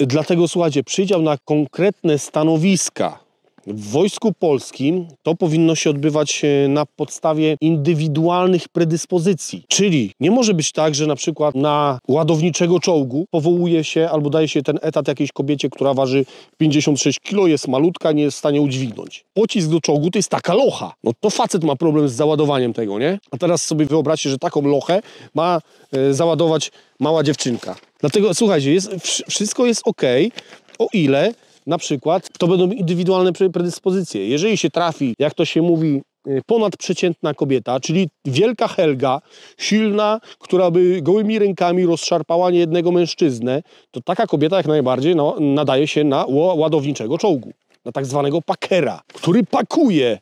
Dlatego słuchajcie, przydział na konkretne stanowiska w Wojsku Polskim to powinno się odbywać e, na podstawie indywidualnych predyspozycji, czyli nie może być tak, że na przykład na ładowniczego czołgu powołuje się albo daje się ten etat jakiejś kobiecie, która waży 56 kg, jest malutka, nie jest w stanie udźwignąć. Pocisk do czołgu to jest taka locha. No to facet ma problem z załadowaniem tego, nie? A teraz sobie wyobraźcie, że taką lochę ma e, załadować mała dziewczynka. Dlatego słuchajcie, jest, wszystko jest ok, o ile na przykład to będą indywidualne predyspozycje. Jeżeli się trafi, jak to się mówi, y, ponadprzeciętna kobieta, czyli wielka Helga, silna, która by gołymi rękami rozszarpała niejednego mężczyznę, to taka kobieta jak najbardziej no, nadaje się na ładowniczego czołgu, na tak zwanego pakera, który pakuje